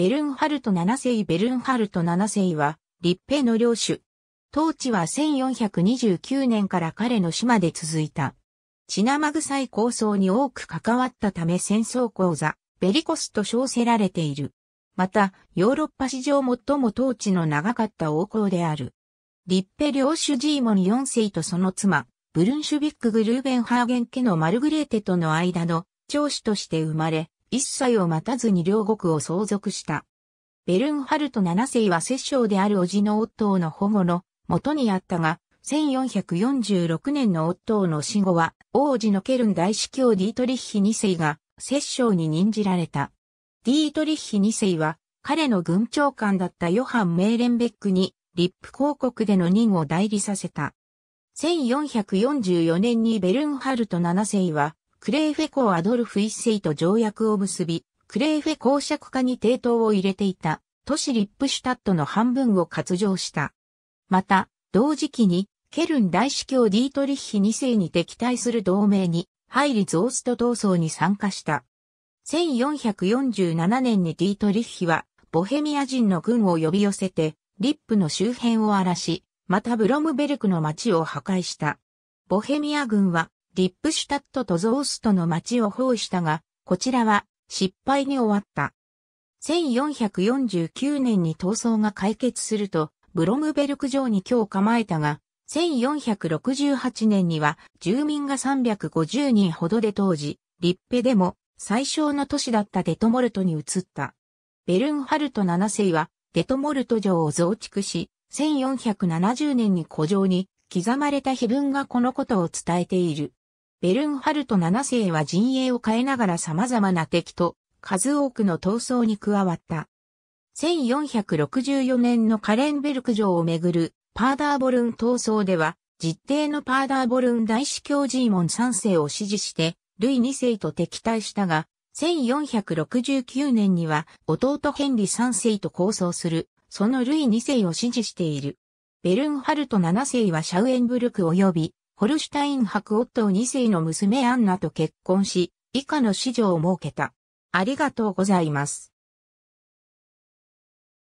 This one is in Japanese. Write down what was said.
ベルンハルト7世ベルンハルト7世は、立平の領主。統治は1429年から彼の島で続いた。血生臭い構想に多く関わったため戦争講座、ベリコスと称せられている。また、ヨーロッパ史上最も統治の長かった王侯である。立平領主ジーモン4世とその妻、ブルンシュビック・グルーベンハーゲン家のマルグレーテとの間の長子として生まれ、一切を待たずに両国を相続した。ベルンハルト7世は摂政である叔父の夫の保護の元にあったが、1446年の夫の死後は、王子のケルン大司教ディートリッヒ2世が摂政に任じられた。ディートリッヒ2世は、彼の軍長官だったヨハン・メーレンベックに、リップ公国での任を代理させた。1444年にベルンハルト7世は、クレーフェ公アドルフ一世と条約を結び、クレーフェ公爵化に抵当を入れていた都市リップシュタットの半分を割譲した。また、同時期に、ケルン大司教ディートリッヒ2世に敵対する同盟に、ハイリ・ゾースト闘争に参加した。1447年にディートリッヒは、ボヘミア人の軍を呼び寄せて、リップの周辺を荒らし、またブロムベルクの町を破壊した。ボヘミア軍はリップシュタットとゾーストの町を包囲したが、こちらは失敗に終わった。1449年に闘争が解決すると、ブロムベルク城に今日構えたが、1468年には住民が350人ほどで当時、リッペでも最小の都市だったデトモルトに移った。ベルンハルト7世はデトモルト城を増築し、1470年に古城に刻まれた碑文がこのことを伝えている。ベルンハルト7世は陣営を変えながら様々な敵と数多くの闘争に加わった。1464年のカレンベルク城をめぐるパーダーボルン闘争では、実定のパーダーボルン大司教ジーモン3世を支持して、ルイ2世と敵対したが、1469年には弟ヘンリ3世と構想する、そのルイ2世を支持している。ベルンハルト7世はシャウエンブルク及びホルシュタイン博夫2世の娘アンナと結婚し、以下の子女を設けた。ありがとうございます。